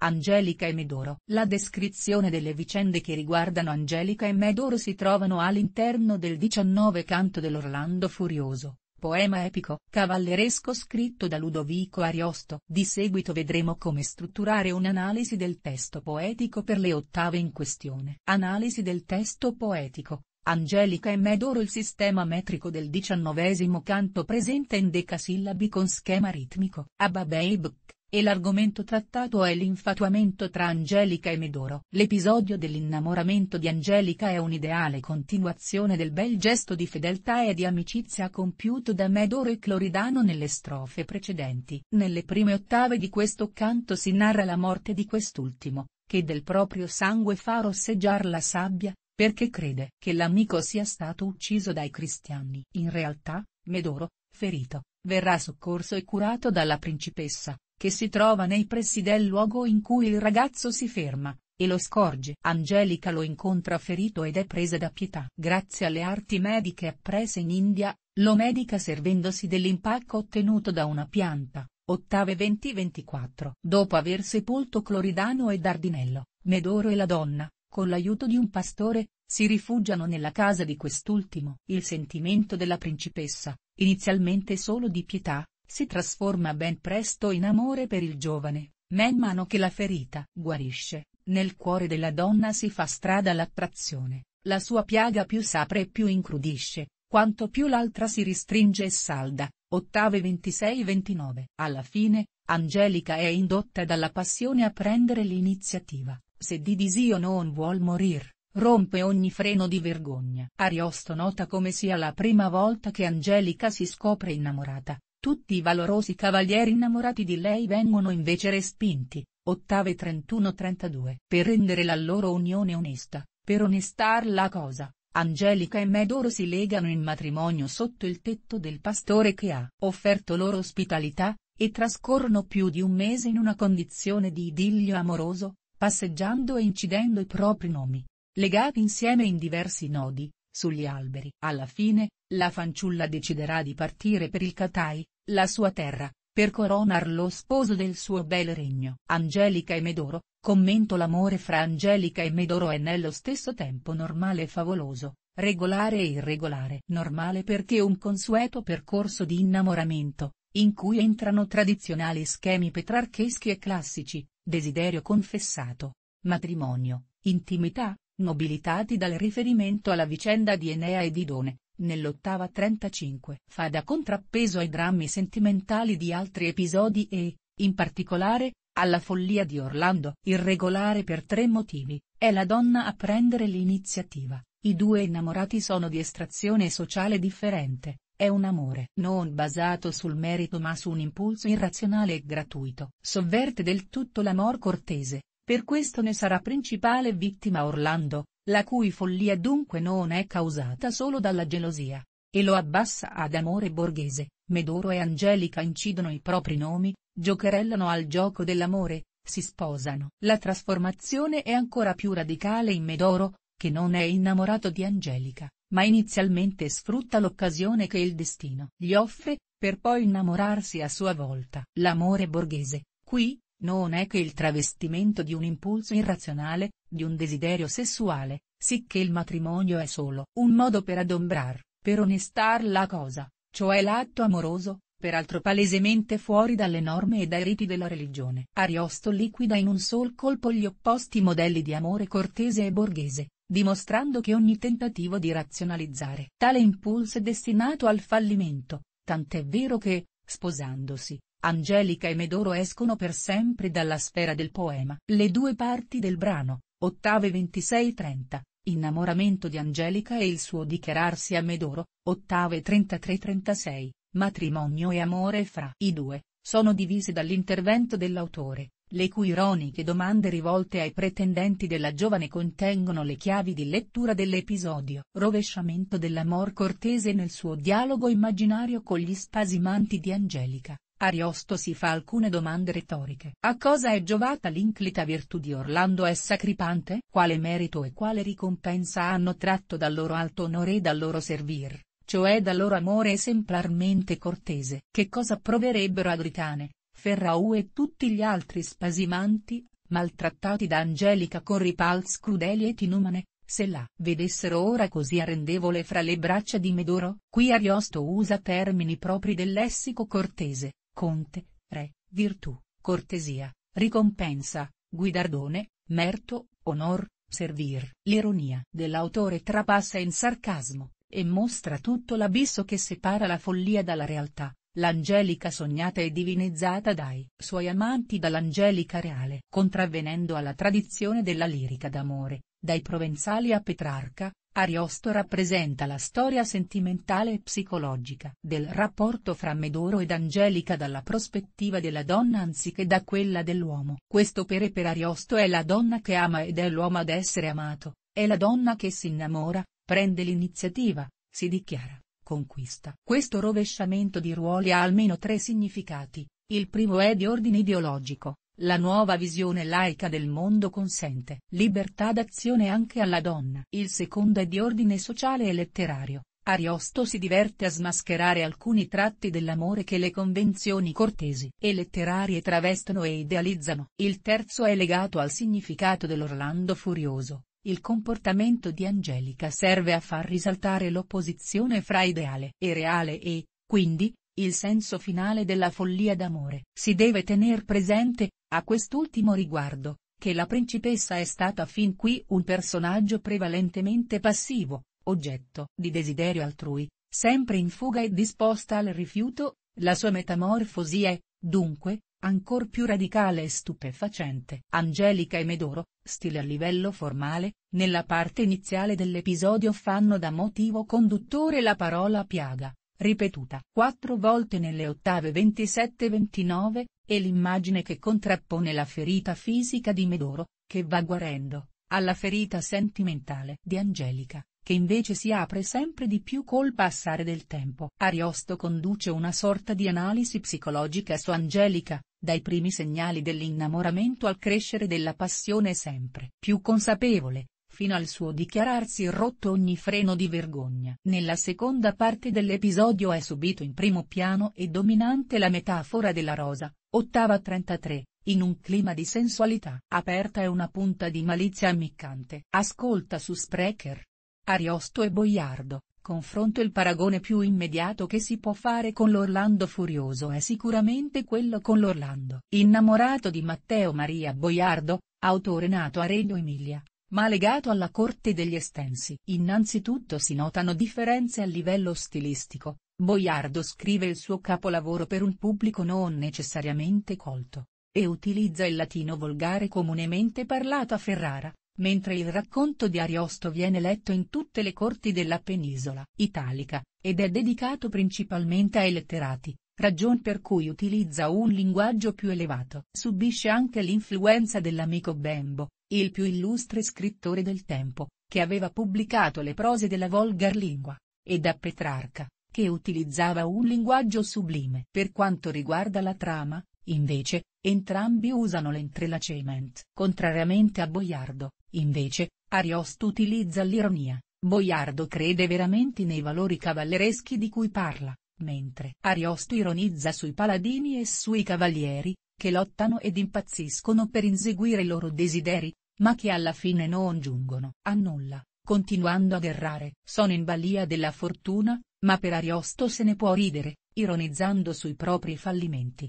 Angelica e Medoro. La descrizione delle vicende che riguardano Angelica e Medoro si trovano all'interno del XIX canto dell'Orlando Furioso, poema epico, cavalleresco scritto da Ludovico Ariosto. Di seguito vedremo come strutturare un'analisi del testo poetico per le ottave in questione. Analisi del testo poetico. Angelica e Medoro Il sistema metrico del diciannovesimo canto presenta decasillabi con schema ritmico. Ababeibk e l'argomento trattato è l'infatuamento tra Angelica e Medoro. L'episodio dell'innamoramento di Angelica è un'ideale continuazione del bel gesto di fedeltà e di amicizia compiuto da Medoro e Cloridano nelle strofe precedenti. Nelle prime ottave di questo canto si narra la morte di quest'ultimo, che del proprio sangue fa rosseggiar la sabbia, perché crede che l'amico sia stato ucciso dai cristiani. In realtà, Medoro, ferito, verrà soccorso e curato dalla principessa, che si trova nei pressi del luogo in cui il ragazzo si ferma, e lo scorge. Angelica lo incontra ferito ed è presa da pietà. Grazie alle arti mediche apprese in India, lo medica servendosi dell'impacco ottenuto da una pianta, ottave 20-24. Dopo aver sepolto Cloridano e Dardinello, Medoro e la donna, con l'aiuto di un pastore, si rifugiano nella casa di quest'ultimo. Il sentimento della principessa, inizialmente solo di pietà, si trasforma ben presto in amore per il giovane, man mano che la ferita guarisce, nel cuore della donna si fa strada l'attrazione, la sua piaga più s'apre e più incrudisce, quanto più l'altra si ristringe e salda, ottave 26-29. Alla fine, Angelica è indotta dalla passione a prendere l'iniziativa, se di disio non vuol morir, rompe ogni freno di vergogna. Ariosto nota come sia la prima volta che Angelica si scopre innamorata, tutti i valorosi cavalieri innamorati di lei vengono invece respinti, ottave 31-32. Per rendere la loro unione onesta, per onestar la cosa, Angelica e Medoro si legano in matrimonio sotto il tetto del pastore che ha offerto loro ospitalità, e trascorrono più di un mese in una condizione di idillio amoroso, passeggiando e incidendo i propri nomi, legati insieme in diversi nodi, sugli alberi. Alla fine, la fanciulla deciderà di partire per il Katai, la sua terra, per coronar lo sposo del suo bel regno. Angelica e Medoro, commento l'amore fra Angelica e Medoro è nello stesso tempo normale e favoloso, regolare e irregolare. Normale perché un consueto percorso di innamoramento, in cui entrano tradizionali schemi petrarcheschi e classici, desiderio confessato, matrimonio, intimità, Nobilitati dal riferimento alla vicenda di Enea e Didone, nell'ottava 35 fa da contrappeso ai drammi sentimentali di altri episodi e, in particolare, alla follia di Orlando. Irregolare per tre motivi, è la donna a prendere l'iniziativa, i due innamorati sono di estrazione sociale differente, è un amore non basato sul merito ma su un impulso irrazionale e gratuito. Sovverte del tutto l'amor cortese, per questo ne sarà principale vittima Orlando, la cui follia dunque non è causata solo dalla gelosia, e lo abbassa ad amore borghese, Medoro e Angelica incidono i propri nomi, giocherellano al gioco dell'amore, si sposano. La trasformazione è ancora più radicale in Medoro, che non è innamorato di Angelica, ma inizialmente sfrutta l'occasione che il destino gli offre, per poi innamorarsi a sua volta. L'amore borghese, qui, non è che il travestimento di un impulso irrazionale, di un desiderio sessuale, sicché il matrimonio è solo un modo per adombrar, per onestar la cosa, cioè l'atto amoroso, peraltro palesemente fuori dalle norme e dai riti della religione. Ariosto liquida in un sol colpo gli opposti modelli di amore cortese e borghese, dimostrando che ogni tentativo di razionalizzare tale impulso è destinato al fallimento, tant'è vero che, sposandosi, Angelica e Medoro escono per sempre dalla sfera del poema. Le due parti del brano, ottave 26-30, innamoramento di Angelica e il suo dichiararsi a Medoro, ottave 33-36, matrimonio e amore fra i due, sono divise dall'intervento dell'autore, le cui ironiche domande rivolte ai pretendenti della giovane contengono le chiavi di lettura dell'episodio. Rovesciamento dell'amor cortese nel suo dialogo immaginario con gli spasimanti di Angelica, Ariosto si fa alcune domande retoriche. A cosa è giovata l'inclita virtù di Orlando e Sacripante? Quale merito e quale ricompensa hanno tratto dal loro alto onore e dal loro servir, cioè dal loro amore esemplarmente cortese? Che cosa proverebbero Adritane, Ferrau e tutti gli altri spasimanti, maltrattati da Angelica con ripalz crudeli e tinumane, se la vedessero ora così arrendevole fra le braccia di Medoro? Qui Ariosto usa termini propri del lessico cortese, Conte, re, virtù, cortesia, ricompensa, guidardone, merto, onor, servir. L'ironia dell'autore trapassa in sarcasmo, e mostra tutto l'abisso che separa la follia dalla realtà, l'angelica sognata e divinizzata dai suoi amanti dall'angelica reale. Contravvenendo alla tradizione della lirica d'amore, dai provenzali a Petrarca, Ariosto rappresenta la storia sentimentale e psicologica del rapporto fra Medoro ed Angelica dalla prospettiva della donna anziché da quella dell'uomo. Questo pere per Ariosto è la donna che ama ed è l'uomo ad essere amato, è la donna che si innamora, prende l'iniziativa, si dichiara, conquista. Questo rovesciamento di ruoli ha almeno tre significati, il primo è di ordine ideologico, la nuova visione laica del mondo consente libertà d'azione anche alla donna. Il secondo è di ordine sociale e letterario. Ariosto si diverte a smascherare alcuni tratti dell'amore che le convenzioni cortesi e letterarie travestono e idealizzano. Il terzo è legato al significato dell'Orlando furioso. Il comportamento di Angelica serve a far risaltare l'opposizione fra ideale e reale e, quindi, il senso finale della follia d'amore. Si deve tener presente, a quest'ultimo riguardo, che la principessa è stata fin qui un personaggio prevalentemente passivo, oggetto di desiderio altrui, sempre in fuga e disposta al rifiuto, la sua metamorfosi è, dunque, ancor più radicale e stupefacente. Angelica e Medoro, stile a livello formale, nella parte iniziale dell'episodio fanno da motivo conduttore la parola piaga, ripetuta quattro volte nelle ottave 27-29, e l'immagine che contrappone la ferita fisica di Medoro, che va guarendo, alla ferita sentimentale di Angelica, che invece si apre sempre di più col passare del tempo. Ariosto conduce una sorta di analisi psicologica su Angelica, dai primi segnali dell'innamoramento al crescere della passione sempre più consapevole, fino al suo dichiararsi rotto ogni freno di vergogna. Nella seconda parte dell'episodio è subito in primo piano e dominante la metafora della rosa, ottava 33, in un clima di sensualità aperta è una punta di malizia ammiccante. Ascolta su Sprecher. Ariosto e Boiardo, confronto il paragone più immediato che si può fare con l'Orlando furioso è sicuramente quello con l'Orlando. Innamorato di Matteo Maria Boiardo, autore nato a Regno Emilia, ma legato alla corte degli estensi. Innanzitutto si notano differenze a livello stilistico, Boiardo scrive il suo capolavoro per un pubblico non necessariamente colto, e utilizza il latino volgare comunemente parlato a Ferrara, mentre il racconto di Ariosto viene letto in tutte le corti della penisola italica, ed è dedicato principalmente ai letterati, ragion per cui utilizza un linguaggio più elevato. Subisce anche l'influenza dell'amico Bembo, il più illustre scrittore del tempo, che aveva pubblicato le prose della volgar lingua, e da Petrarca, che utilizzava un linguaggio sublime. Per quanto riguarda la trama, invece, entrambi usano l'entrelacement. Contrariamente a Boiardo, invece, Ariosto utilizza l'ironia. Boiardo crede veramente nei valori cavallereschi di cui parla, mentre Ariosto ironizza sui paladini e sui cavalieri, che lottano ed impazziscono per inseguire i loro desideri, ma che alla fine non giungono a nulla, continuando ad errare. Sono in balia della fortuna, ma per Ariosto se ne può ridere, ironizzando sui propri fallimenti.